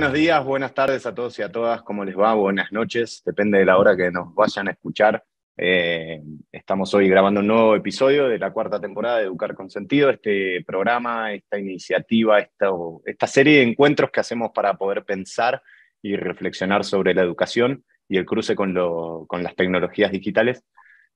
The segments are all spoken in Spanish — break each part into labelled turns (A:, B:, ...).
A: Buenos días, buenas tardes a todos y a todas. ¿Cómo les va? Buenas noches. Depende de la hora que nos vayan a escuchar. Eh, estamos hoy grabando un nuevo episodio de la cuarta temporada de Educar con Sentido, este programa, esta iniciativa, esta, serie de encuentros que hacemos para poder pensar y reflexionar sobre la educación y el cruce con las tecnologías digitales.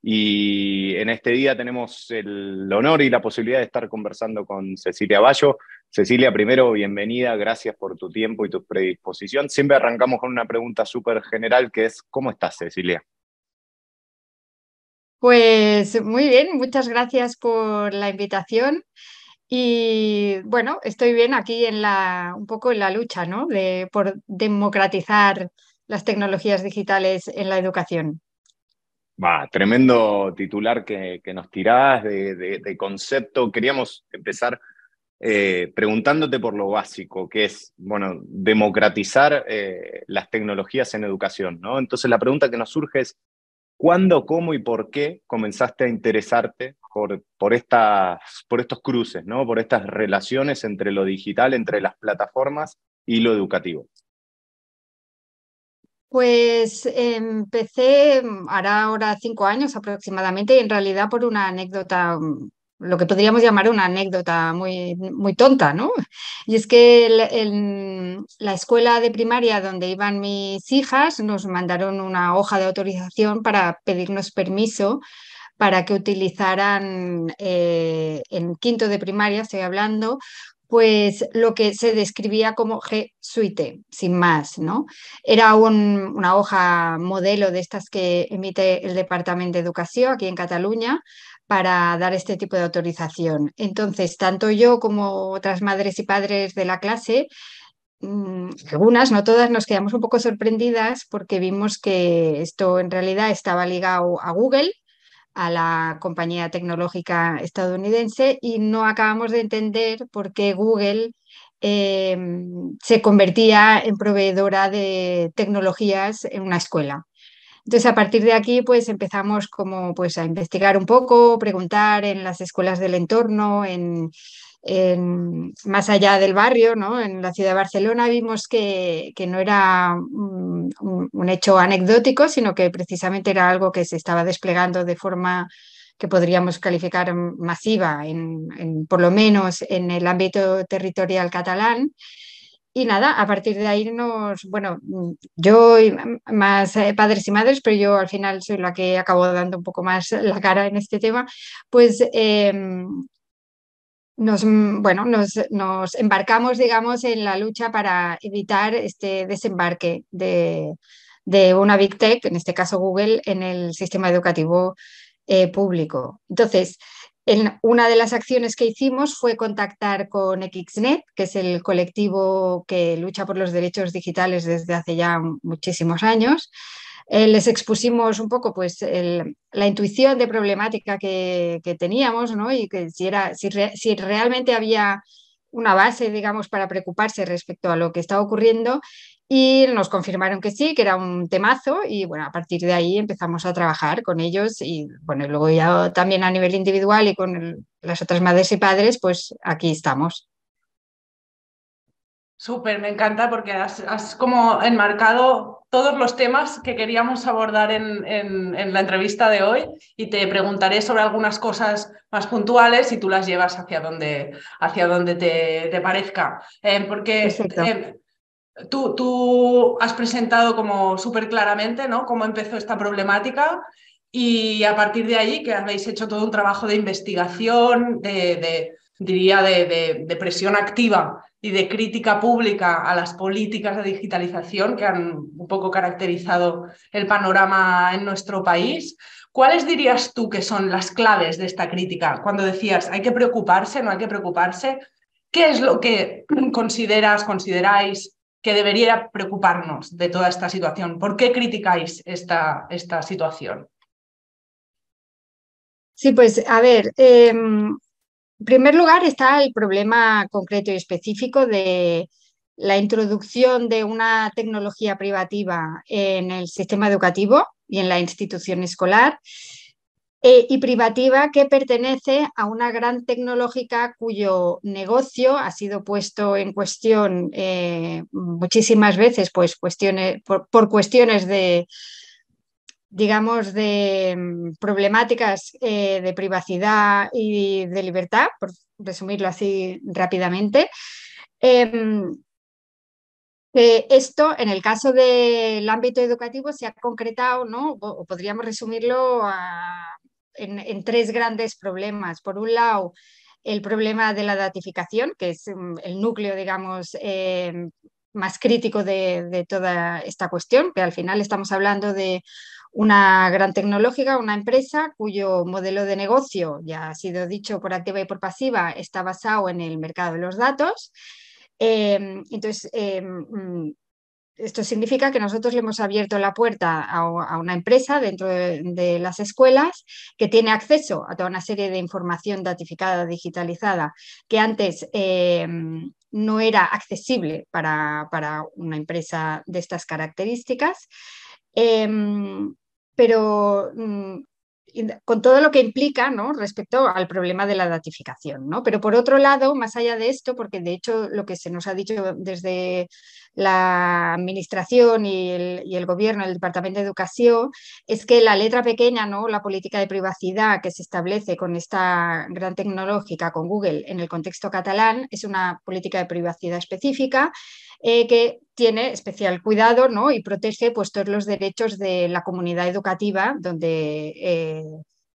A: Y en este día tenemos el honor y la posibilidad de estar conversando con Cecilia Bayo. Cecilia, primero, bienvenida, gracias por tu tiempo y tu predisposición. Siempre arrancamos con una pregunta súper general que es, ¿cómo estás, Cecilia?
B: Pues muy bien, muchas gracias por la invitación. Y bueno, estoy bien aquí en la, un poco en la lucha ¿no? de, por democratizar las tecnologías digitales en la educación.
A: Va, tremendo titular que, nos tirás de, concepto. Queríamos empezar eh, preguntándote por lo básico, que es, bueno, democratizar eh, las tecnologías en educación, ¿no? Entonces la pregunta que nos surge es, ¿cuándo, cómo y por qué comenzaste a interesarte por, por, estas, por estos cruces, ¿no? Por estas relaciones entre lo digital, entre las plataformas y lo educativo?
B: Pues empecé, mm, hará ahora cinco años aproximadamente, y en realidad por una anécdota mm, lo que podríamos llamar una anécdota muy, muy tonta, ¿no? Y es que en la escuela de primaria donde iban mis hijas nos mandaron una hoja de autorización para pedirnos permiso para que utilizaran eh, en quinto de primaria, estoy hablando, pues lo que se describía como G Suite, sin más, ¿no? Era una hoja modelo de estas que emite el Departamento de Educación aquí en Cataluña para dar este tipo de autorización. Entonces, tanto yo como otras madres y padres de la clase, mm, algunas, no todas, nos quedamos un poco sorprendidas porque vimos que esto en realidad estaba ligado a Google a la compañía tecnológica estadounidense y no acabamos de entender por qué Google em, se convertía en proveedora de tecnologías en una escuela. Entonces, a partir de aquí, pues empezamos como pues, a investigar un poco, preguntar en las escuelas del entorno, en, más allá del barrio, en la ciudad de Barcelona, vimos que, no era un, hecho anecdótico, sino que precisamente era algo que se estaba desplegando de forma que podríamos calificar masiva, en, por lo menos en el ámbito territorial catalán. Y nada, a partir de ahí nos, bueno, yo más eh, padres y madres, pero yo al final soy la que acabo dando un poco más la cara en este tema, pues em, nos, mm, bueno, nos, embarcamos, digamos, en la lucha para evitar este desembarque de, una Big Tech, en este caso Google, en el sistema educativo eh, público. Entonces, en una de las acciones que hicimos fue contactar con XNet, que es el colectivo que lucha por los derechos digitales desde hace ya muchísimos años, eh, les expusimos un poco pues, la intuición de problemática que, teníamos ¿no? y que si, era, si, realmente había una base, digamos, para preocuparse respecto a lo que estaba ocurriendo y nos confirmaron que sí, que era un temazo y bueno, a partir de ahí empezamos a trabajar con ellos y bueno, luego ya también a nivel individual y con las otras madres y padres, pues aquí estamos.
C: Súper, me encanta porque has, como enmarcado todos los temas que queríamos abordar en, la entrevista de hoy y te preguntaré sobre algunas cosas más puntuales y tú las llevas hacia donde, hacia te, te parezca. Eh, porque eh, tú, tú, has presentado como súper claramente ¿no? cómo empezó esta problemática y a partir de allí que habéis hecho todo un trabajo de investigación, de, diría, de, de presión activa y de crítica pública a las políticas de digitalización que han un poco caracterizado el panorama en nuestro país. ¿Cuáles dirías tú que son las claves de esta crítica? Cuando decías, hay que preocuparse, no hay que preocuparse, ¿qué es lo que consideras, consideráis que debería preocuparnos de toda esta situación? ¿Por qué criticáis esta, esta situación?
B: Sí, pues a ver, em, en primer lugar está el problema concreto y específico de la introducción de una tecnología privativa en el sistema educativo y en la institución escolar e, y privativa que pertenece a una gran tecnológica cuyo negocio ha sido puesto en cuestión eh, muchísimas veces pues, cuestiones, por cuestiones de, digamos, de mm, problemáticas eh, de privacidad y de libertad, por resumirlo así rápidamente. Em, esto, en el caso del ámbito educativo, se ha concretado, ¿no? o podríamos resumirlo en, tres grandes problemas. Por un lado, el problema de la datificación, que es mm, el núcleo, digamos, em, más crítico de, toda esta cuestión, que al final estamos hablando de una gran tecnológica, una empresa cuyo modelo de negocio, ya ha sido dicho por activa y por pasiva, está basado en el mercado de los datos. Eh, entonces, eh, mm, esto significa que nosotros le hemos abierto la puerta a, una empresa dentro de, las escuelas que tiene acceso a toda una serie de información datificada, digitalizada, que antes eh, mm, no era accesible para, una empresa de estas características. Mm, pero mm, con todo lo que implica respecto al problema de la datificación. Pero por otro lado, más allá de esto, porque de hecho lo que se nos ha dicho desde la administración y el, gobierno, el Departamento de Educación, es que la letra pequeña, la política de privacidad que se establece con esta gran tecnológica, con Google, en el contexto catalán, es una política de privacidad específica eh, que tiene especial cuidado ¿no? y protege pues, todos los derechos de la comunidad educativa donde eh,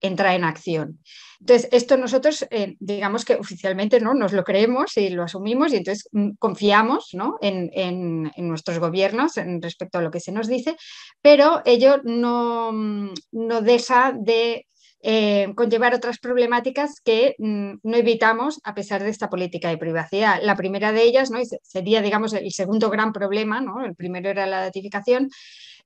B: entra en acción. Entonces, esto nosotros, eh, digamos que oficialmente ¿no? nos lo creemos y lo asumimos y entonces mm, confiamos ¿no? en, nuestros gobiernos en respecto a lo que se nos dice, pero ello no, mm, no deja de eh, conllevar otras problemáticas que mm, no evitamos a pesar de esta política de privacidad. La primera de ellas ¿no? sería, digamos, el segundo gran problema, el primero era la datificación,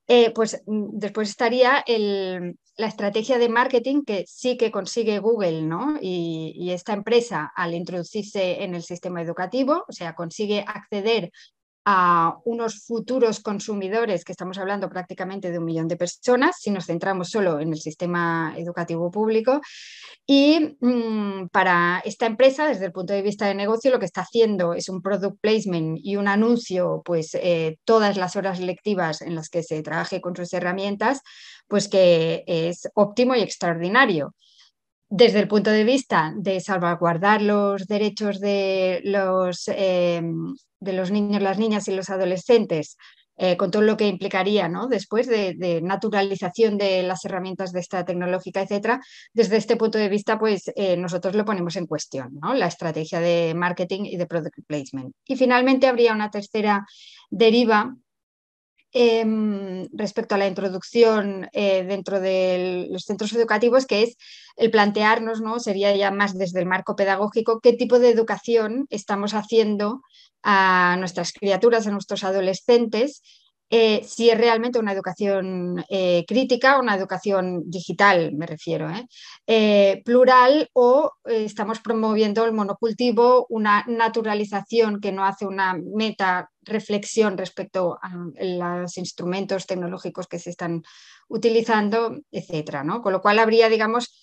B: eh, pues mm, después estaría la estrategia de marketing que sí que consigue Google y, esta empresa al introducirse en el sistema educativo, o sea, consigue acceder a unos futuros consumidores, que estamos hablando prácticamente de un millón de personas, si nos centramos solo en el sistema educativo público. Y mm, para esta empresa, desde el punto de vista de negocio, lo que está haciendo es un product placement y un anuncio, pues eh, todas las horas lectivas en las que se trabaje con sus herramientas, pues que es óptimo y extraordinario desde el punto de vista de salvaguardar los derechos de los, em, de los niños, las niñas y los adolescentes, eh, con todo lo que implicaría ¿no? después de, naturalización de las herramientas de esta tecnológica, etcétera, desde este punto de vista, pues eh, nosotros lo ponemos en cuestión, ¿no? la estrategia de marketing y de product placement. Y finalmente habría una tercera deriva Em, respecto a la introducción eh, dentro de los centros educativos, que es el plantearnos, ¿no? sería ya más desde el marco pedagógico, qué tipo de educación estamos haciendo a nuestras criaturas, a nuestros adolescentes, eh, si es realmente una educación eh, crítica, una educación digital, me refiero, plural, o estamos promoviendo el monocultivo, una naturalización que no hace una meta reflexión respecto a los instrumentos tecnológicos que se están utilizando, etcétera, Con lo cual habría, digamos,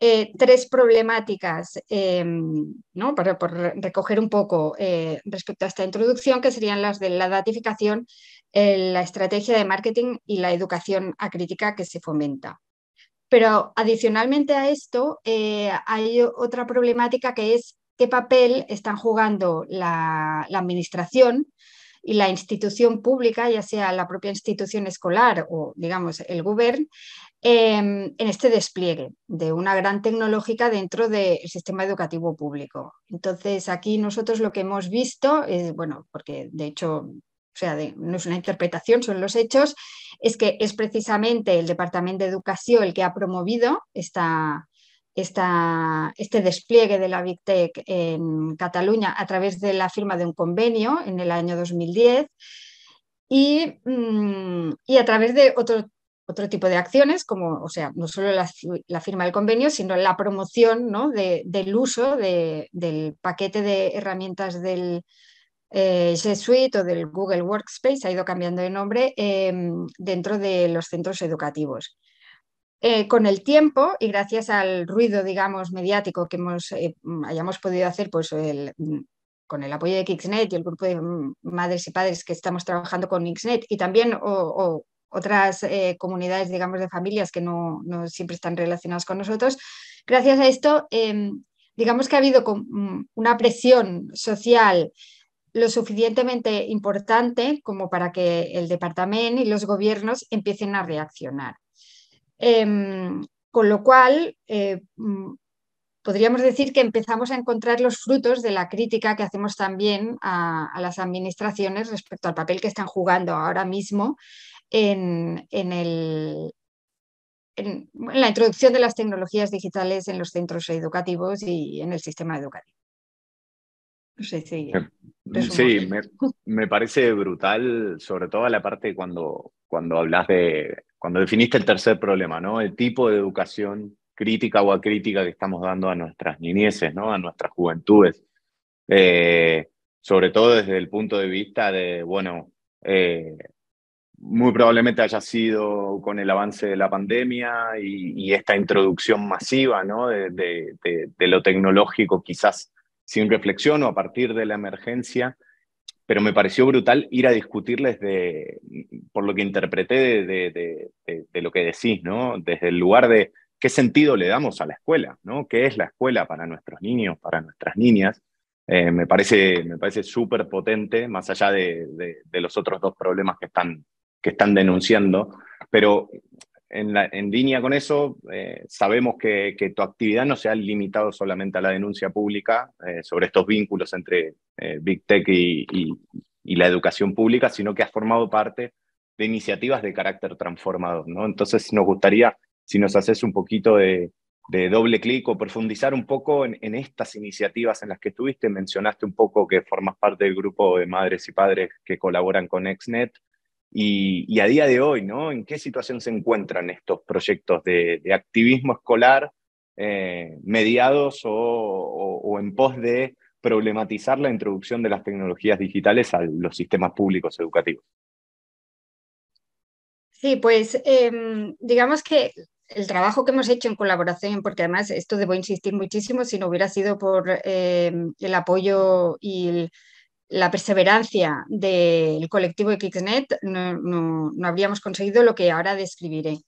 B: eh, tres problemáticas, em, Por, recoger un poco eh, respecto a esta introducción, que serían las de la datificación, eh, la estrategia de marketing y la educación acrítica que se fomenta. Pero adicionalmente a esto, hay otra problemática que es qué papel están jugando la administración y la institución pública, ya sea la propia institución escolar o, digamos, el gobierno, em, en este despliegue de una gran tecnológica dentro del sistema educativo público. Entonces, aquí nosotros lo que hemos visto, es, bueno, porque de hecho o sea, no es una interpretación, son los hechos, es que es precisamente el Departamento de Educación el que ha promovido esta, este despliegue de la Big Tech en Cataluña a través de la firma de un convenio en el año 2010 mm, y, a través de otro, tipo de acciones, como, o sea, no solo la, firma del convenio, sino la promoción del uso del paquete de herramientas del eh, G Suite o del Google Workspace, ha ido cambiando de nombre, em, dentro de los centros educativos. Eh, con el tiempo y gracias al ruido, digamos, mediático que eh, hayamos podido hacer, pues, con el apoyo de Kixnet y el grupo de madres y padres que estamos trabajando con Kixnet y también otras eh, comunidades, digamos, de familias que no, siempre están relacionadas con nosotros. Gracias a esto, em, digamos que ha habido mm, una presión social lo suficientemente importante como para que el departamento y los gobiernos empiecen a reaccionar. Em, con lo cual, eh, mm, podríamos decir que empezamos a encontrar los frutos de la crítica que hacemos también a, las administraciones respecto al papel que están jugando ahora mismo en, en, en, la introducción de las tecnologías digitales en los centros educativos y en el sistema educativo. sí, me,
A: me, parece brutal, sobre todo la parte cuando, cuando hablas de, cuando definiste el tercer problema, ¿no? El tipo de educación crítica o acrítica que estamos dando a nuestras niñeces, ¿no? A nuestras juventudes. Eh, sobre todo desde el punto de vista de, bueno, eh, muy probablemente haya sido con el avance de la pandemia y, esta introducción masiva, ¿no? de, lo tecnológico, quizás sin reflexión o a partir de la emergencia, pero me pareció brutal ir a discutirles de, mm, por lo que interpreté de, de, lo que decís, ¿no? Desde el lugar de qué sentido le damos a la escuela, ¿no? ¿Qué es la escuela para nuestros niños, para nuestras niñas? Eh, me parece me parece súper potente, más allá de, los otros dos problemas que están, que están denunciando, pero en, línea con eso, eh, sabemos que, tu actividad no se ha limitado solamente a la denuncia pública eh, sobre estos vínculos entre eh, Big Tech y, la educación pública, sino que has formado parte de iniciativas de carácter transformador. ¿no? Entonces, nos gustaría, si nos haces un poquito de, doble clic o profundizar un poco en, estas iniciativas en las que tuviste mencionaste un poco que formas parte del grupo de madres y padres que colaboran con Exnet. Y, a día de hoy, ¿no? ¿En qué situación se encuentran estos proyectos de, activismo escolar eh, mediados o, en pos de problematizar la introducción de las tecnologías digitales a los sistemas públicos educativos?
B: Sí, pues em, digamos que el trabajo que hemos hecho en colaboración, porque además esto debo insistir muchísimo, si no hubiera sido por em, el apoyo y el la perseverancia del colectivo de Kicksnet, no, habríamos conseguido lo que ahora describiré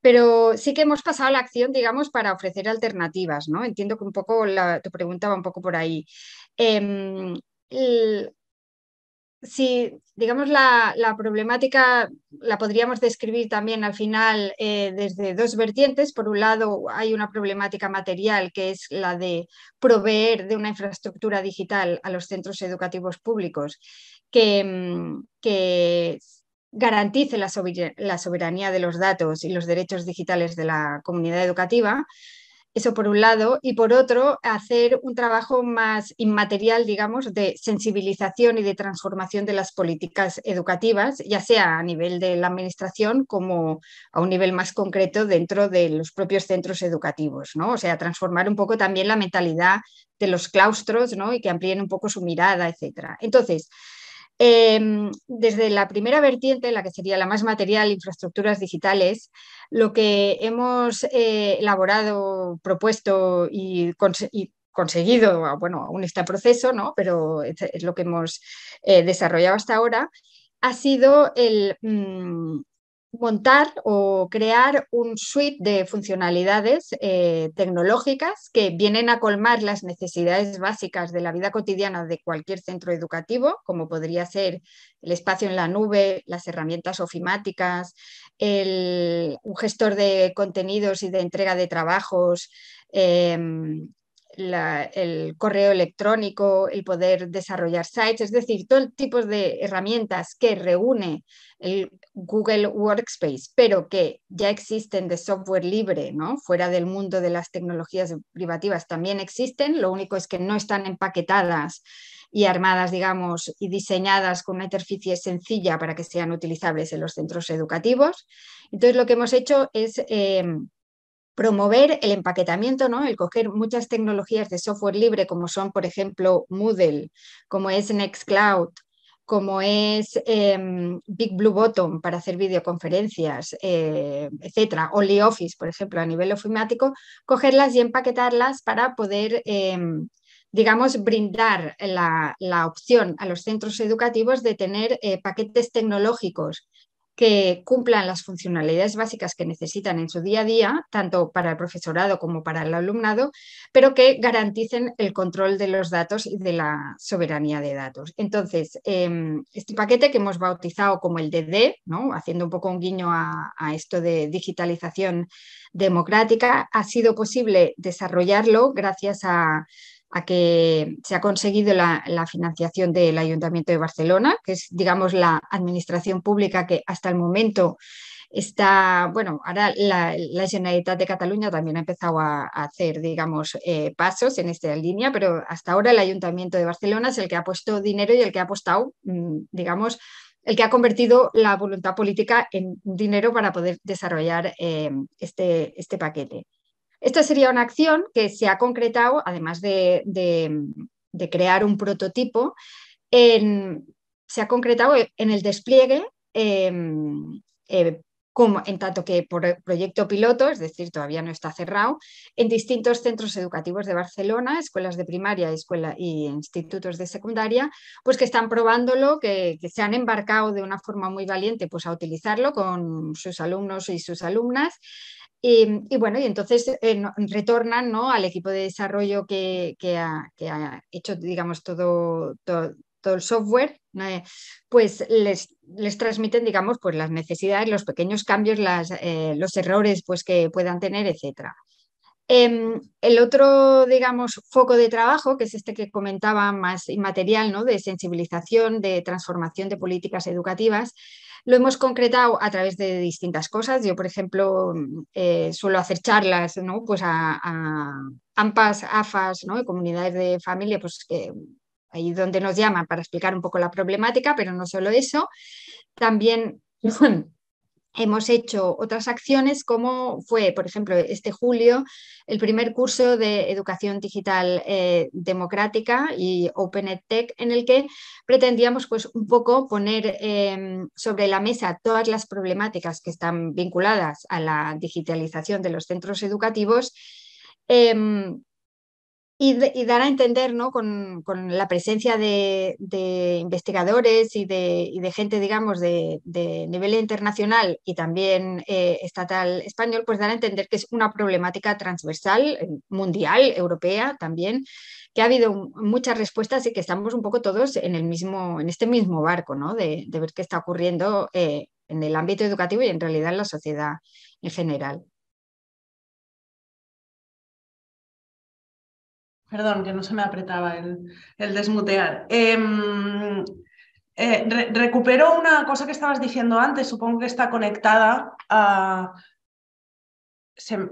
B: pero sí que hemos pasado a la acción, digamos, para ofrecer alternativas, ¿no? Entiendo que un poco tu pregunta va un poco por ahí. Em, si digamos la, la, problemática la podríamos describir también al final eh, desde dos vertientes. Por un lado, hay una problemática material que es la de proveer de una infraestructura digital a los centros educativos públicos que mm, garantice la soberanía de los datos y los derechos digitales de la comunidad educativa. Eso por un lado. Y por otro, hacer un trabajo más inmaterial, digamos, de sensibilización y de transformación de las políticas educativas, ya sea a nivel de la administración como a un nivel más concreto dentro de los propios centros educativos, ¿no? O sea, transformar un poco también la mentalidad de los claustros, ¿no? Y que amplíen un poco su mirada, etcétera. Entonces, em, desde la primera vertiente, la que sería la más material, infraestructuras digitales, lo que hemos eh, elaborado, propuesto y, conseguido, ah, bueno, aún está proceso, ¿no? pero es, lo que hemos eh, desarrollado hasta ahora, ha sido el, mm, montar o crear un suite de funcionalidades eh, tecnológicas que vienen a colmar las necesidades básicas de la vida cotidiana de cualquier centro educativo, como podría ser el espacio en la nube, las herramientas ofimáticas, el, un gestor de contenidos y de entrega de trabajos, em, el correo electrónico, el poder desarrollar sites, es decir, todo el tipo de herramientas que reúne el Google Workspace, pero que ya existen de software libre, ¿no? fuera del mundo de las tecnologías privativas, también existen, lo único es que no están empaquetadas y armadas, digamos, y diseñadas con una interficie sencilla para que sean utilizables en los centros educativos. Entonces, lo que hemos hecho es... Eh, promover el empaquetamiento, ¿no? el coger muchas tecnologías de software libre, como son, por ejemplo, Moodle, como es Nextcloud, como es em, Big Blue Button para hacer videoconferencias, eh, etcétera, o LibreOffice, por ejemplo, a nivel ofimático, cogerlas y empaquetarlas para poder, em, digamos, brindar la, opción a los centros educativos de tener eh, paquetes tecnológicos que cumplan las funcionalidades básicas que necesitan en su día a día, tanto para el profesorado como para el alumnado, pero que garanticen el control de los datos y de la soberanía de datos. Entonces, em, este paquete que hemos bautizado como el DD, ¿no? haciendo un poco un guiño a esto de digitalización democrática, ha sido posible desarrollarlo gracias a a que se ha conseguido la, financiación del Ayuntamiento de Barcelona, que es, digamos, la administración pública que hasta el momento está, bueno, ahora la, Generalitat de Cataluña también ha empezado a, hacer, digamos, eh, pasos en esta línea, pero hasta ahora el Ayuntamiento de Barcelona es el que ha puesto dinero y el que ha apostado, mm, digamos, el que ha convertido la voluntad política en dinero para poder desarrollar eh, este, este paquete. Esta sería una acción que se ha concretado, además de, crear un prototipo, se ha concretado en el despliegue, em, eh, como, en tanto que por proyecto piloto, es decir, todavía no está cerrado, en distintos centros educativos de Barcelona, escuelas de primaria escuela, y institutos de secundaria, pues que están probándolo, que, que se han embarcado de una forma muy valiente pues, a utilizarlo con sus alumnos y sus alumnas y, bueno, y entonces eh, retornan al equipo de desarrollo que, ha, hecho, todo, todo, el software, eh, pues les, transmiten, pues las necesidades, los pequeños cambios, eh, los errores pues, que puedan tener, etc. Em, el otro, digamos, foco de trabajo, que es este que comentaba más inmaterial, ¿no? de sensibilización, de transformación de políticas educativas, lo hemos concretado a través de distintas cosas. Yo, por ejemplo, mm, eh, suelo hacer charlas ¿no? Pues a, a AMPAs, AFAS ¿no? comunidades de familia, pues que ahí donde nos llaman para explicar un poco la problemática, pero no solo eso. También hemos hecho otras acciones como fue, por ejemplo, este julio, el primer curso de educación digital eh, democrática y Open EdTech, en el que pretendíamos pues, un poco poner eh, sobre la mesa todas las problemáticas que están vinculadas a la digitalización de los centros educativos. Eh, y, dar a entender, ¿no? Con, la presencia de, investigadores y de, gente, digamos, de, nivel internacional y también eh, estatal español, pues dar a entender que es una problemática transversal, eh, mundial, europea también, que ha habido muchas respuestas y que estamos un poco todos en, el mismo, en este mismo barco, ¿no? De, ver qué está ocurriendo eh, en el ámbito educativo y en realidad en la sociedad en general.
C: Perdón, que no se me apretaba el, desmutear. Em, eh, recupero una cosa que estabas diciendo antes, supongo que está conectada a...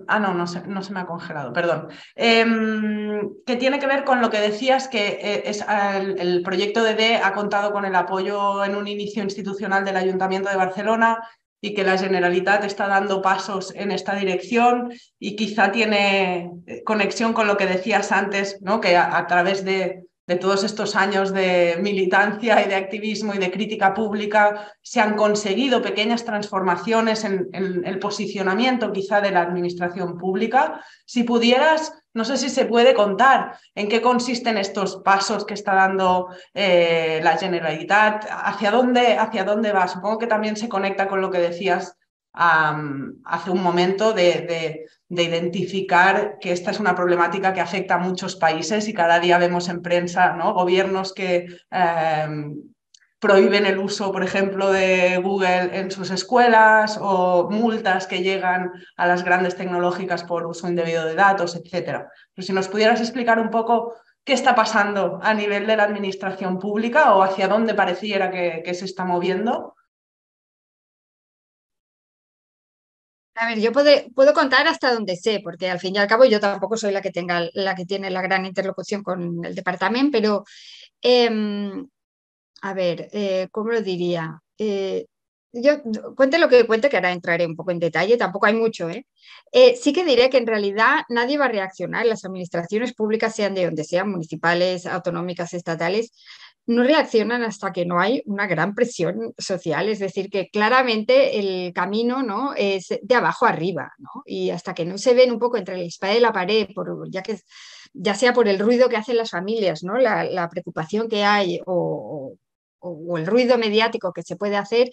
C: ah, no, no se, me ha congelado, perdón. Em, que tiene que ver con lo que decías, que eh, es, ah, el, proyecto de D ha contado con el apoyo en un inicio institucional del Ayuntamiento de Barcelona, y que la Generalitat está dando pasos en esta dirección y quizá tiene eh, conexión con lo que decías antes, ¿no? que a, través de, todos estos años de militancia y de activismo y de crítica pública, se han conseguido pequeñas transformaciones en, en, el posicionamiento quizá de la administración pública. Si pudieras no sé si se puede contar en qué consisten estos pasos que está dando eh, la Generalitat, hacia dónde, hacia dónde va. Supongo que también se conecta con lo que decías hace un momento de, identificar que esta es una problemática que afecta a muchos países y cada día vemos en prensa ¿no? gobiernos que... Em, prohíben el uso, por ejemplo, de Google en sus escuelas o multas que llegan a las grandes tecnológicas por uso indebido de datos, etc. Pero si nos pudieras explicar un poco qué está pasando a nivel de la administración pública o hacia dónde pareciera que, se está moviendo.
B: A ver, yo puedo, contar hasta donde sé, porque al fin y al cabo yo tampoco soy la que tenga la que tiene la gran interlocución con el departamento, pero em, a ver, eh, ¿cómo lo diría? Eh, yo cuente lo que cuente, que ahora entraré un poco en detalle, tampoco hay mucho, ¿eh? eh sí que diré que en realidad nadie va a reaccionar, las administraciones públicas, sean de donde sean, municipales, autonómicas, estatales, no reaccionan hasta que no hay una gran presión social, es decir, que claramente el camino ¿no? es de abajo arriba, ¿no? y hasta que no se ven un poco entre la espada y la pared, por, ya, que, ya sea por el ruido que hacen las familias, ¿no? la preocupación que hay o, o, el ruido mediático que se puede hacer,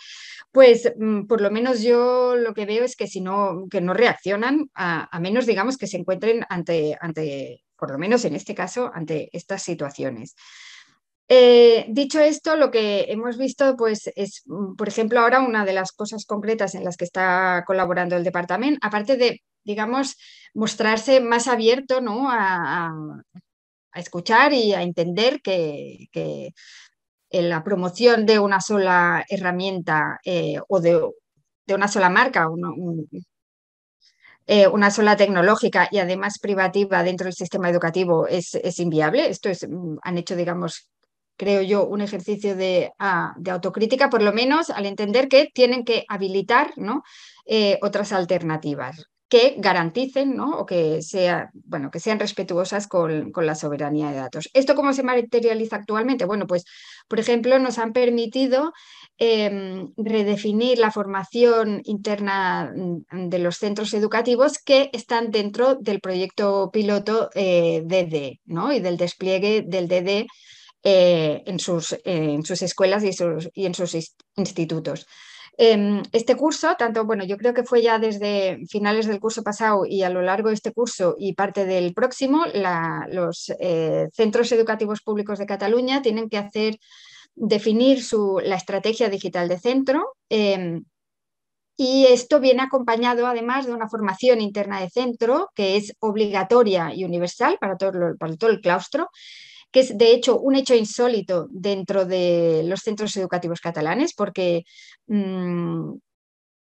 B: pues mm, por lo menos yo lo que veo es que si no, que no reaccionan, a, menos digamos que se encuentren ante, ante, por lo menos en este caso, ante estas situaciones. Eh, dicho esto, lo que hemos visto pues, es, mm, por ejemplo, ahora una de las cosas concretas en las que está colaborando el departamento, aparte de, digamos, mostrarse más abierto a, escuchar y a entender que la promoción de una sola herramienta eh, o de, una sola marca, eh, una sola tecnológica y además privativa dentro del sistema educativo es, inviable. Esto es, mm, han hecho, digamos, creo yo, un ejercicio de, autocrítica, por lo menos al entender que tienen que habilitar eh, otras alternativas que garanticen ¿no? o que, que sean respetuosas con, la soberanía de datos. ¿Esto cómo se materializa actualmente? Bueno, pues, por ejemplo, nos han permitido em, redefinir la formación interna mm, de los centros educativos que están dentro del proyecto piloto DD eh, ¿no? y del despliegue del DD eh, en, sus, escuelas y en sus institutos. Em, este curso, tanto, bueno, yo creo que fue ya desde finales del curso pasado y a lo largo de este curso y parte del próximo, los eh, centros educativos públicos de Cataluña tienen que hacer, definir su, la estrategia digital de centro. Em, y esto viene acompañado además de una formación interna de centro que es obligatoria y universal para todo el claustro, que es de hecho un hecho insólito dentro de los centros educativos catalanes, porque mm,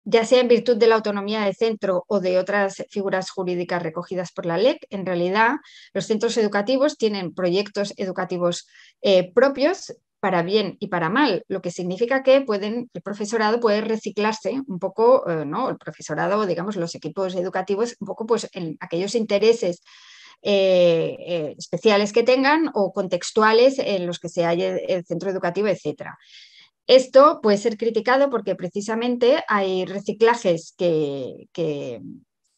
B: ya sea en virtud de la autonomía de centro o de otras figuras jurídicas recogidas por la LEC, en realidad los centros educativos tienen proyectos educativos eh, propios para bien y para mal, lo que significa que pueden, el profesorado puede reciclarse un poco, eh, ¿no? El profesorado, digamos, los equipos educativos, un poco pues en aquellos intereses eh, eh, especiales que tengan o contextuales en los que se halle el centro educativo, etcétera. Esto puede ser criticado porque precisamente hay reciclajes que,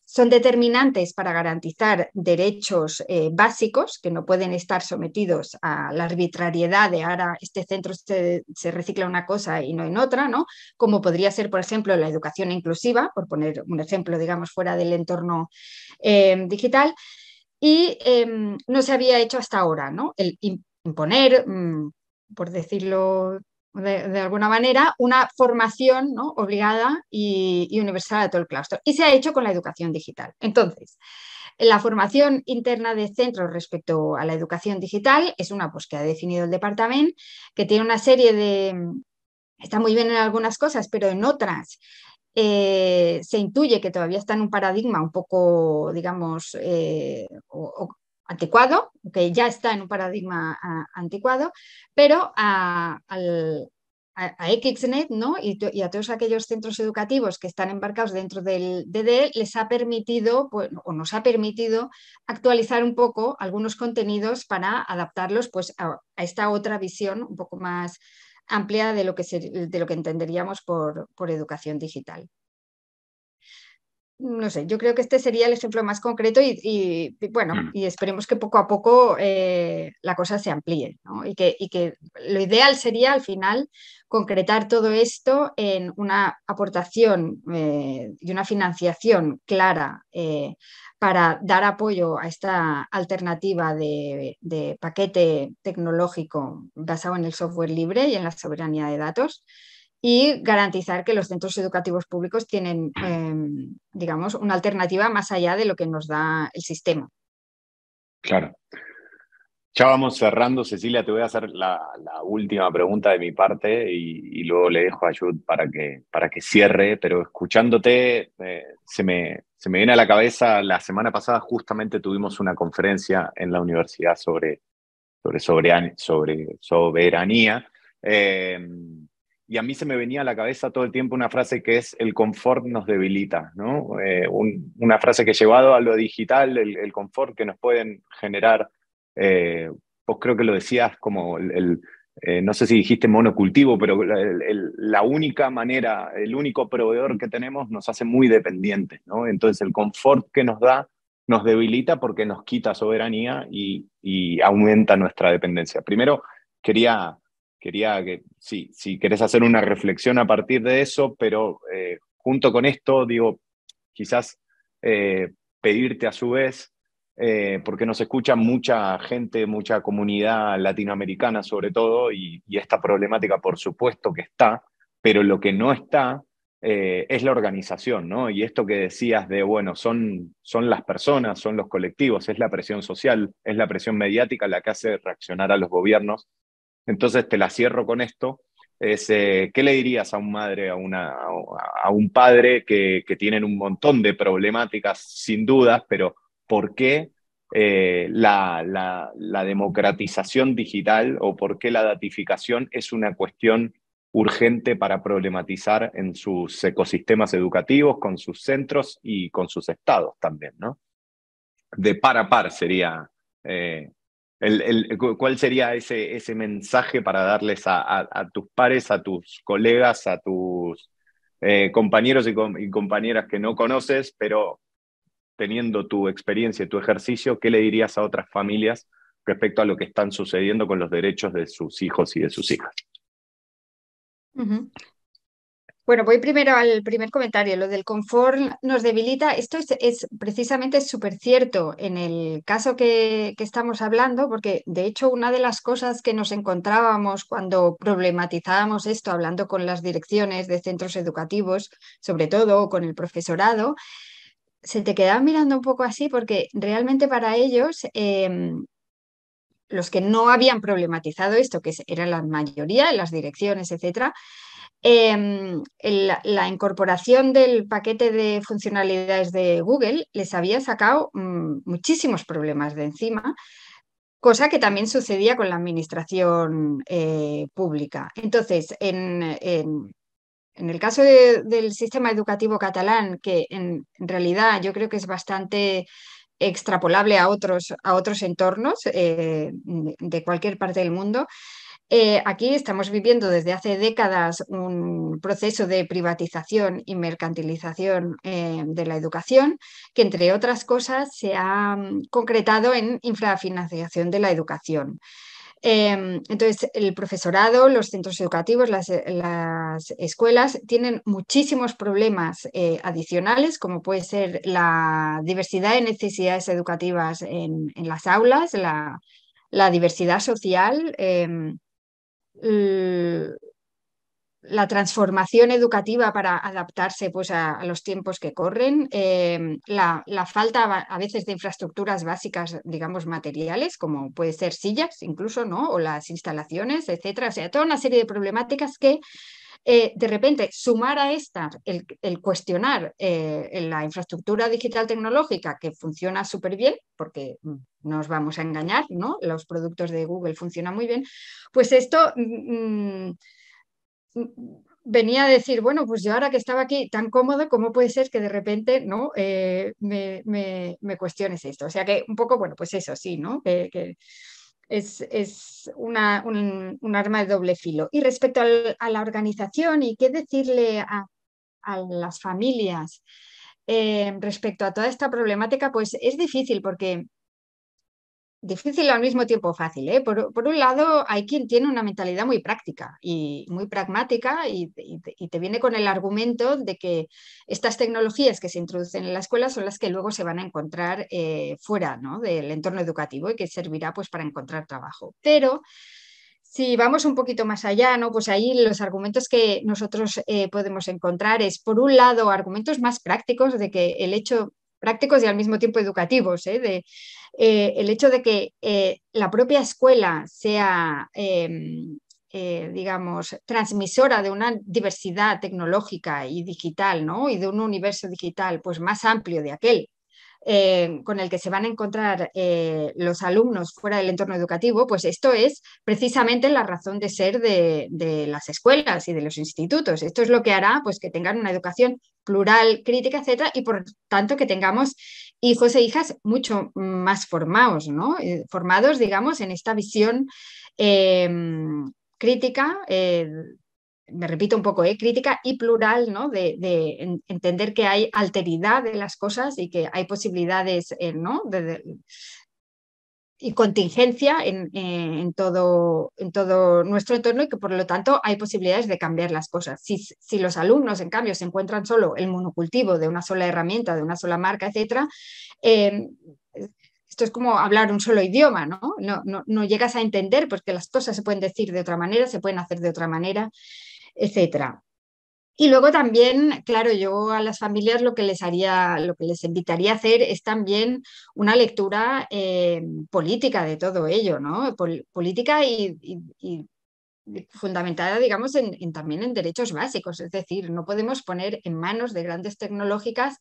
B: son determinantes para garantizar derechos eh, básicos que no pueden estar sometidos a la arbitrariedad de ahora este centro se, recicla una cosa y no en otra, ¿no? como podría ser, por ejemplo, la educación inclusiva, por poner un ejemplo, digamos, fuera del entorno digital y em, no se había hecho hasta ahora, ¿no? El imponer, mm, por decirlo de, alguna manera, una formación ¿no? obligada y, universal a todo el claustro. Y se ha hecho con la educación digital. Entonces, la formación interna de centros respecto a la educación digital es una pues, que ha definido el departamento, que tiene una serie de... Está muy bien en algunas cosas, pero en otras eh, se intuye que todavía está en un paradigma un poco, digamos, eh, anticuado, que ya está en un paradigma ah, anticuado, pero a, al, XNet ¿no? Y, a todos aquellos centros educativos que están embarcados dentro del DDE les ha permitido pues, o nos ha permitido actualizar un poco algunos contenidos para adaptarlos pues, a esta otra visión un poco más amplia de lo que, de lo que entenderíamos por, por educación digital no sé, yo creo que este sería el ejemplo más concreto y, bueno, mm. y esperemos que poco a poco eh, la cosa se amplíe, Y que, lo ideal sería al final concretar todo esto en una aportación eh, y una financiación clara eh, para dar apoyo a esta alternativa de, paquete tecnológico basado en el software libre y en la soberanía de datos y garantizar que los centros educativos públicos tienen, em, digamos, una alternativa más allá de lo que nos da el sistema.
A: Claro. Ya vamos cerrando, Cecilia, te voy a hacer la, última pregunta de mi parte y, luego le dejo a Jude para que, para que cierre, pero escuchándote, eh, se, me, se me viene a la cabeza, la semana pasada justamente tuvimos una conferencia en la universidad sobre, sobre, sobre, sobre soberanía. Em, y a mí se me venía a la cabeza todo el tiempo una frase que es el confort nos debilita, ¿no? Eh, una frase que llevado a lo digital, el, confort que nos pueden generar, eh, pues creo que lo decías como el, eh, no sé si dijiste monocultivo, pero la única manera, el único proveedor que tenemos nos hace muy dependientes, ¿no? Entonces el confort que nos da nos debilita porque nos quita soberanía y aumenta nuestra dependencia. Primero, quería quería que, sí, si querés hacer una reflexión a partir de eso, pero eh, junto con esto, digo, quizás eh, pedirte a su vez, eh, porque nos escucha mucha gente, mucha comunidad latinoamericana sobre todo, y, esta problemática por supuesto que está, pero lo que no está es la organización, ¿no? Y esto que decías de, bueno, son, son las personas, son los colectivos, es la presión social, es la presión mediática la que hace reaccionar a los gobiernos entonces te la cierro con esto. Es, eh, ¿Qué le dirías a un madre, a, un padre que, tienen un montón de problemáticas, sin dudas, pero por qué eh, la, democratización digital o por qué la datificación es una cuestión urgente para problematizar en sus ecosistemas educativos, con sus centros y con sus estados también, ¿no? De par a par sería eh, el, ¿Cuál sería ese, ese mensaje para darles a, tus pares, a tus colegas, a tus eh, compañeros y, compañeras que no conoces, pero teniendo tu experiencia y tu ejercicio, ¿qué le dirías a otras familias respecto a lo que están sucediendo con los derechos de sus hijos y de sus hijas?
B: Bueno, voy primero al primer comentario. Lo del confort nos debilita. Esto es, precisamente súper cierto en el caso que, estamos hablando, porque de hecho una de las cosas que nos encontrábamos cuando problematizábamos esto, hablando con las direcciones de centros educativos, sobre todo con el profesorado, se te quedaban mirando un poco así porque realmente para ellos... Em, los que no habían problematizado esto, que eran la mayoría, las direcciones, etcétera, Em, la incorporación del paquete de funcionalidades de Google les había sacado mm, muchísimos problemas de encima, cosa que también sucedía con la administración eh, pública. Entonces, en, el caso del sistema educativo catalán, que en, realidad yo creo que es bastante extrapolable a otros, a otros entornos eh, de cualquier parte del mundo, eh, aquí estamos viviendo desde hace décadas un proceso de privatización y mercantilización eh, de la educación que, entre otras cosas, se ha mm, concretado en infrafinanciación de la educación. Em, entonces, el profesorado, los centros educativos, las, escuelas tienen muchísimos problemas eh, adicionales, como puede ser la diversidad de necesidades educativas en, las aulas, la, la diversidad social em, eh, la transformación educativa para adaptarse pues, a, los tiempos que corren, em, la, falta a veces de infraestructuras básicas, digamos, materiales, como puede ser sillas incluso, ¿no? O las instalaciones, etcétera. O sea, toda una serie de problemáticas que eh, de repente sumar a esta el, cuestionar eh, la infraestructura digital tecnológica que funciona súper bien, porque mm, no os vamos a engañar, ¿no? Los productos de Google funcionan muy bien, pues esto mm, mm, venía a decir, bueno, pues yo ahora que estaba aquí tan cómodo, ¿cómo puede ser que de repente ¿no? Eh, me, cuestiones esto? O sea que un poco, bueno, pues eso sí, ¿no? es, una, un, arma de doble filo. Y respecto a la organización y qué decirle a, las familias eh, respecto a toda esta problemática, pues es difícil porque difícil al mismo tiempo fácil. ¿eh? Por, un lado, hay quien tiene una mentalidad muy práctica y muy pragmática y, te, viene con el argumento de que estas tecnologías que se introducen en la escuela son las que luego se van a encontrar eh, fuera del entorno educativo y que servirá pues, para encontrar trabajo. Pero si vamos un poquito más allá, ¿no? pues ahí los argumentos que nosotros eh, podemos encontrar es, por un lado, argumentos más prácticos de que el hecho prácticos y al mismo tiempo educativos, ¿eh? de, eh, el hecho de que eh, la propia escuela sea, em, eh, digamos, transmisora de una diversidad tecnológica y digital, ¿no? Y de un universo digital pues, más amplio de aquel eh, con el que se van a encontrar eh, los alumnos fuera del entorno educativo, pues esto es precisamente la razón de ser de, las escuelas y de los institutos. Esto es lo que hará pues, que tengan una educación plural, crítica, etcétera, y por tanto que tengamos hijos e hijas mucho más formados, ¿no? Eh, formados, digamos, en esta visión eh, crítica me repito un poco, ¿eh? crítica y plural, De, entender que hay alteridad de las cosas y que hay posibilidades, y contingencia eh, en, todo, nuestro entorno y que por lo tanto hay posibilidades de cambiar las cosas. Si, los alumnos, en cambio, se encuentran solo el monocultivo de una sola herramienta, de una sola marca, etc. Em, esto es como hablar un solo idioma, ¿no? no no, llegas a entender porque las cosas se pueden decir de otra manera, se pueden hacer de otra manera etc. Y luego también, claro, yo a las familias lo que les haría, lo que les invitaría a hacer es también una lectura eh, política de todo ello, ¿no? política y, fundamentada, digamos, en, también en derechos básicos. Es decir, no podemos poner en manos de grandes tecnológicas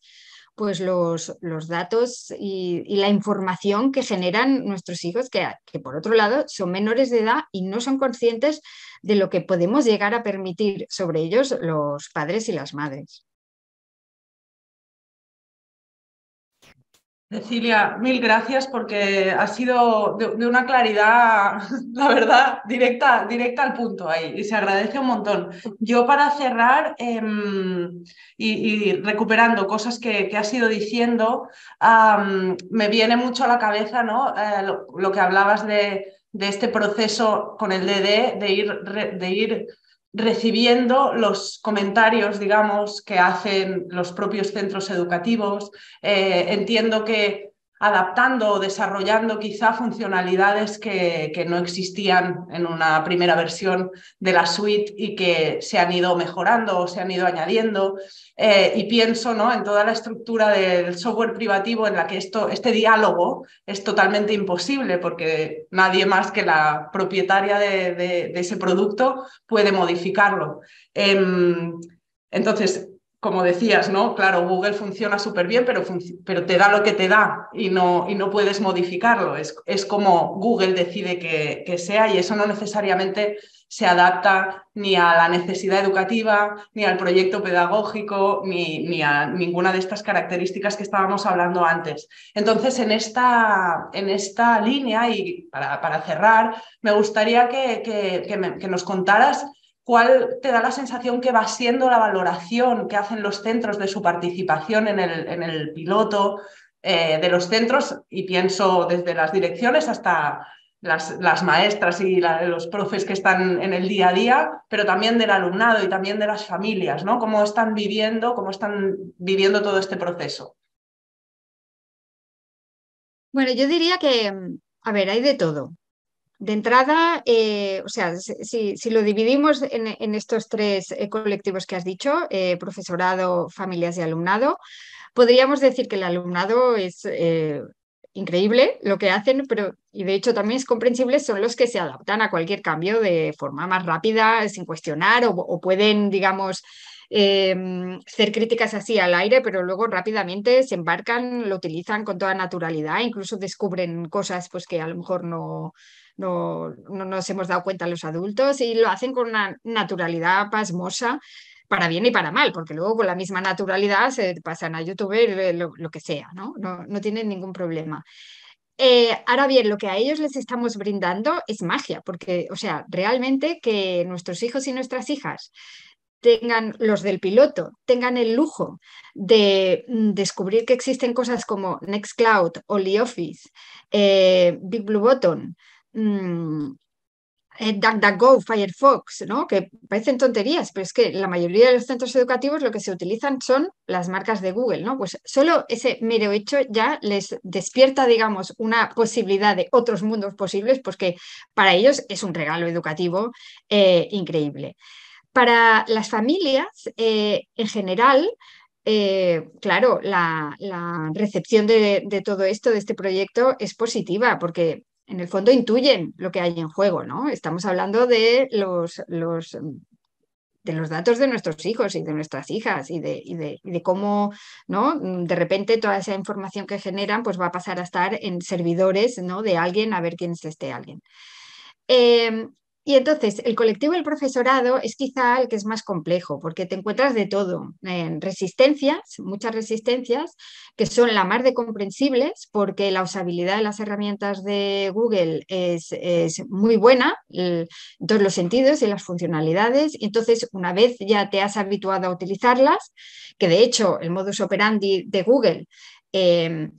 B: pues los, datos y, la información que generan nuestros hijos, que, por otro lado son menores de edad y no son conscientes de lo que podemos llegar a permitir sobre ellos los padres y las madres.
C: Cecilia, mil gracias porque ha sido de, una claridad, la verdad, directa, directa al punto ahí y se agradece un montón. Yo para cerrar em, y, recuperando cosas que, que has ido diciendo, me viene mucho a la cabeza ¿no? Eh, lo, que hablabas de, este proceso con el DD, de ir, de ir recibiendo los comentarios, digamos, que hacen los propios centros educativos. Eh, entiendo que adaptando o desarrollando quizá funcionalidades que, no existían en una primera versión de la suite y que se han ido mejorando o se han ido añadiendo. Eh, y pienso ¿no? en toda la estructura del software privativo en la que esto, este diálogo es totalmente imposible porque nadie más que la propietaria de, ese producto puede modificarlo. Em, entonces, como decías, ¿no? Claro, Google funciona súper bien, pero, pero, te da lo que te da y no, y no puedes modificarlo. Es, como Google decide que, que, sea y eso no necesariamente se adapta ni a la necesidad educativa, ni al proyecto pedagógico, ni, ni a ninguna de estas características que estábamos hablando antes. Entonces, en esta, en esta línea y para, cerrar, me gustaría que, que, nos contaras cuál te da la sensación que va siendo la valoración que hacen los centros de su participación en el, piloto eh, de los centros, y pienso desde las direcciones hasta las, maestras y los profes que están en el día a día, pero también del alumnado y también de las familias, ¿no? Cómo están viviendo, cómo están viviendo todo este proceso.
B: Bueno, yo diría que, a ver, hay de todo. De entrada, eh, o sea, si, lo dividimos en, estos tres eh, colectivos que has dicho, eh, profesorado, familias y alumnado, podríamos decir que el alumnado es increíble lo que hacen, pero y de hecho también es comprensible, son los que se adaptan a cualquier cambio de forma más rápida, sin cuestionar, o, pueden, digamos, em, hacer críticas así al aire, pero luego rápidamente se embarcan, lo utilizan con toda naturalidad, incluso descubren cosas pues, que a lo mejor no, no, nos hemos dado cuenta los adultos y lo hacen con una naturalidad pasmosa para bien y para mal, porque luego con la misma naturalidad se pasan a YouTube lo, lo que sea, ¿no? ¿no? tienen ningún problema. Eh, ahora bien, lo que a ellos les estamos brindando es magia, porque, o sea, realmente que nuestros hijos y nuestras hijas tengan los del piloto, tengan el lujo de mm, descubrir que existen cosas como Nextcloud o LibreOffice, eh, Big Blue Button, Mm, eh, DuckDuckGo, Firefox, ¿no? que parecen tonterías, pero es que la mayoría de los centros educativos lo que se utilizan son las marcas de Google. ¿no? Pues solo ese mero hecho ya les despierta, digamos, una posibilidad de otros mundos posibles, porque pues para ellos es un regalo educativo eh, increíble. Para las familias, eh, en general, claro, la, recepción de, todo esto, de este proyecto, es positiva, porque en el fondo intuyen lo que hay en juego, ¿no? Estamos hablando de los, mm, de los datos de nuestros hijos y de nuestras hijas y de, de, cómo ¿no? Mm, de repente toda esa información que generan pues va a pasar a estar en servidores ¿no? de alguien a ver quién es este alguien. Em, y entonces, el colectivo del profesorado es quizá el que es más complejo, porque te encuentras de todo, en resistencias, muchas resistencias, que son la más de comprensibles, porque la usabilidad de las herramientas de Google es, muy buena, en todos los sentidos y las funcionalidades. y Entonces, una vez ya te has habituado a utilizarlas, que de hecho el modus operandi de Google em,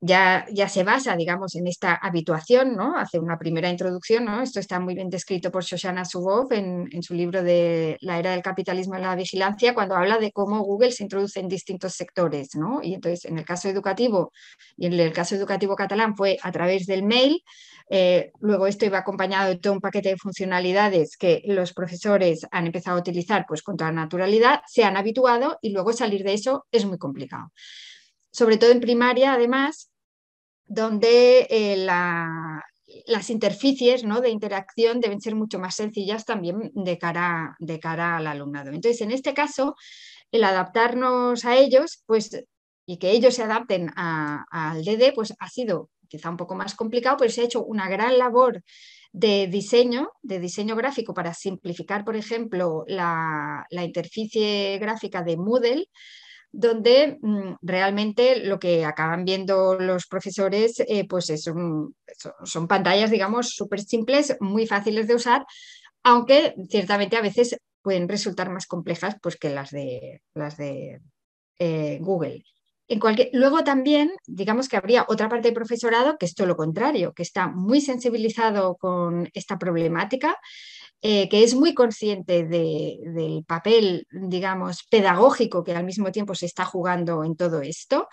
B: ya, se basa, digamos, en esta habituación, ¿no? Hace una primera introducción, ¿no? Esto está muy bien descrito por Shoshana Zuboff en, su libro de La era del capitalismo en la vigilancia, cuando habla de cómo Google se introduce en distintos sectores, ¿no? Y entonces, en el caso educativo, y en el caso educativo catalán fue a través del mail, eh, luego esto iba acompañado de todo un paquete de funcionalidades que los profesores han empezado a utilizar pues con toda naturalidad, se han habituado y luego salir de eso es muy complicado sobre todo en primaria, además, donde eh, las interficies de interacción deben ser mucho más sencillas también de cara, de cara al alumnado. Entonces, en este caso, el adaptarnos a ellos, pues, y que ellos se adapten al DD, pues ha sido quizá un poco más complicado, pero se ha hecho una gran labor de diseño, de diseño gráfico para simplificar, por ejemplo, la, la interficie gráfica de Moodle, donde mm, realmente lo que acaban viendo los profesores eh, pues son, pantallas, digamos, súper simples, muy fáciles de usar, aunque ciertamente a veces pueden resultar más complejas pues, que las de, las de eh, Google. En cualquier... Luego también, digamos que habría otra parte del profesorado que es todo lo contrario, que está muy sensibilizado con esta problemática, eh, que es muy consciente del papel, digamos, pedagógico que al mismo tiempo se está jugando en todo esto.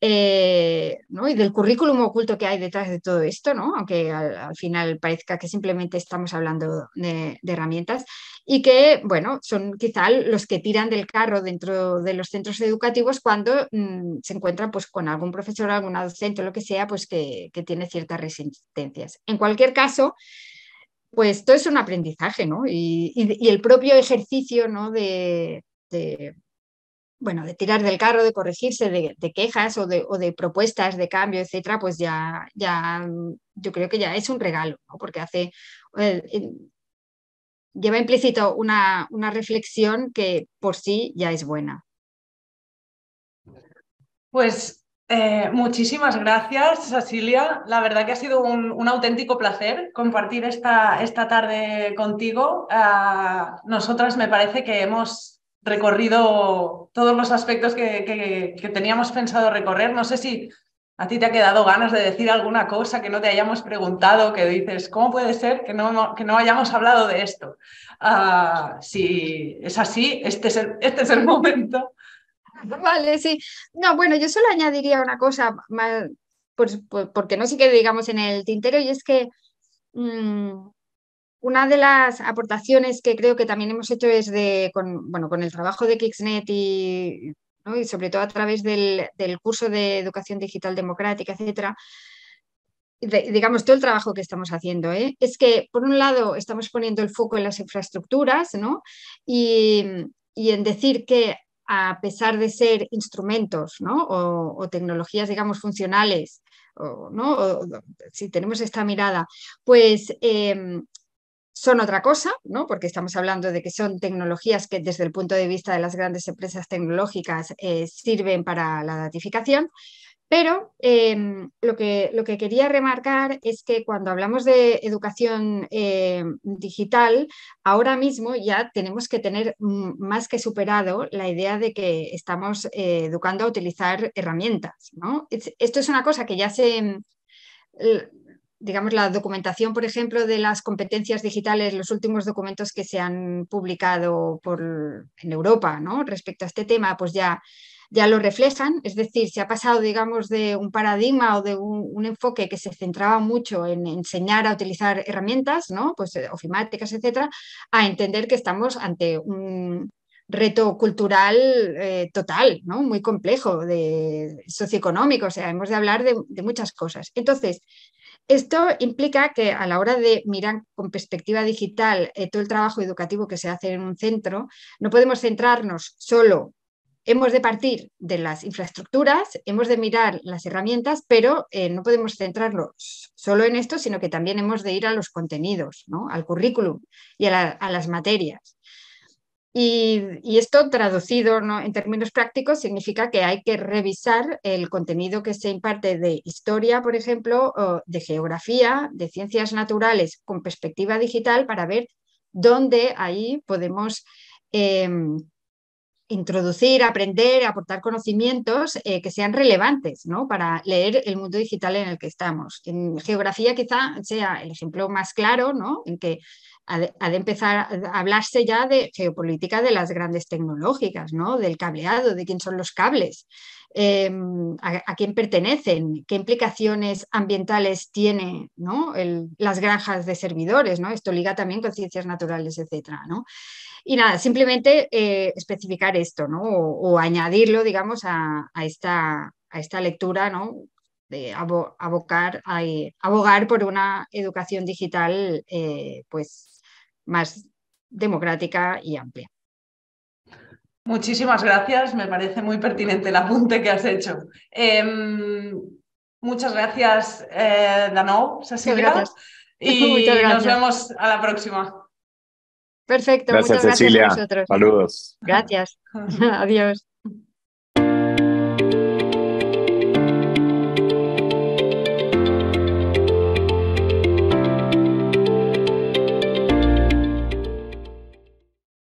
B: Eh, y del currículum oculto que hay detrás de todo esto, ¿no? aunque al, final parezca que simplemente estamos hablando de, herramientas, y que bueno, son quizá los que tiran del carro dentro de los centros educativos cuando mm, se encuentran pues, con algún profesor, alguna docente, lo que sea, pues que tiene ciertas resistencias. En cualquier caso, pues todo es un aprendizaje, ¿no? Y, el propio ejercicio, ¿no? De, bueno, de tirar del carro, de corregirse, de, quejas o de, propuestas de cambio, etcétera, pues ya, ya, yo creo que ya es un regalo, ¿no? Porque hace, eh, lleva implícito una, una reflexión que por sí ya es buena. Pues eh, muchísimas
C: gracias, Cecilia. La verdad que ha sido un, auténtico placer compartir esta, esta tarde contigo. Ah, nosotras me parece que hemos recorrido todos los aspectos que, teníamos pensado recorrer. No sé si a ti te ha quedado ganas de decir alguna cosa que no te hayamos preguntado, que dices, ¿cómo puede ser que no, hayamos hablado de esto? Ah, si es así, este este es el momento
B: Vale, sí. No, bueno, yo solo añadiría una cosa pues, pues, porque no se quede, digamos, en el tintero, y es que mm, una de las aportaciones que creo que también hemos hecho es de, con, bueno, con el trabajo de Kixnet y, sobre todo a través del, curso de educación digital democrática, etcétera, digamos, todo el trabajo que estamos haciendo, ¿eh? es que por un lado estamos poniendo el foco en las infraestructuras, ¿no? Y, y en decir que a pesar de ser instrumentos ¿no? o, tecnologías, digamos, funcionales, ¿no? si tenemos esta mirada, pues em, son otra cosa, ¿no? porque estamos hablando de que son tecnologías que desde el punto de vista de las grandes empresas tecnológicas eh, sirven para la datificación, pero em, lo, que, lo, que, quería remarcar es que cuando hablamos de educación eh, digital, ahora mismo ya tenemos que tener más que superado la idea de que estamos eh, educando a utilizar herramientas. Esto es una cosa que ya se... Mm, digamos, la documentación, por ejemplo, de las competencias digitales, los últimos documentos que se han publicado en Europa respecto a este tema, pues ya ya lo reflejan, es decir, se ha pasado, digamos, de un paradigma o de un, enfoque que se centraba mucho en enseñar a utilizar herramientas, ¿no? Pues eh, ofimáticas, etcétera, a entender que estamos ante un reto cultural eh, total, ¿no? Muy complejo, de socioeconómico, o sea, hemos de hablar de, muchas cosas. Entonces, esto implica que a la hora de mirar con perspectiva digital eh, todo el trabajo educativo que se hace en un centro, no podemos centrarnos solo hemos de partir de las infraestructuras, hemos de mirar las herramientas, pero eh, no podemos centrarnos solo en esto, sino que también hemos de ir a los contenidos, al currículum y a, las materias. Y, esto traducido en términos prácticos significa que hay que revisar el contenido que se imparte de historia, por ejemplo, o de geografía, de ciencias naturales con perspectiva digital para ver dónde ahí podemos... Em, introducir, aprender, aportar conocimientos eh, que sean relevantes ¿no? para leer el mundo digital en el que estamos. En geografía quizá sea el ejemplo más claro, ¿no? en que ha de, empezar a hablarse ya de geopolítica de las grandes tecnológicas, ¿no? del cableado, de quién son los cables, em, a, quién pertenecen, qué implicaciones ambientales tiene ¿no? las granjas de servidores. ¿no? Esto liga también con ciencias naturales, etcétera. Y nada, simplemente eh, especificar esto, ¿no? O, añadirlo, digamos, a, esta, a esta lectura, ¿no? de abocar, abogar por una educación digital eh, pues más democrática y amplia.
C: Muchísimas gracias, me parece muy pertinente el apunte que has hecho. Em, muchas gracias, eh, Danau, gracias.
B: y nos vemos
C: a la próxima.
B: Perfecto, muchas gracias a
A: vosotros. Saludos.
C: Gracias.
B: Adiós.